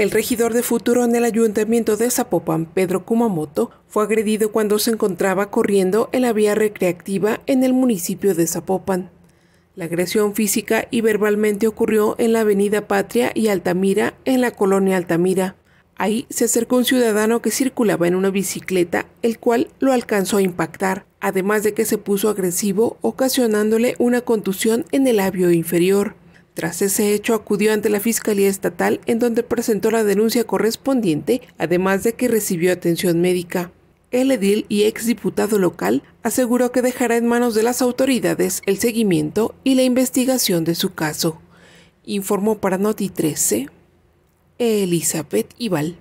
El regidor de futuro en el ayuntamiento de Zapopan, Pedro Kumamoto, fue agredido cuando se encontraba corriendo en la vía recreativa en el municipio de Zapopan. La agresión física y verbalmente ocurrió en la avenida Patria y Altamira, en la colonia Altamira. Ahí se acercó un ciudadano que circulaba en una bicicleta, el cual lo alcanzó a impactar, además de que se puso agresivo, ocasionándole una contusión en el labio inferior. Tras ese hecho acudió ante la Fiscalía Estatal en donde presentó la denuncia correspondiente, además de que recibió atención médica. El edil y exdiputado local aseguró que dejará en manos de las autoridades el seguimiento y la investigación de su caso. Informó para Noti 13 Elizabeth Ibal.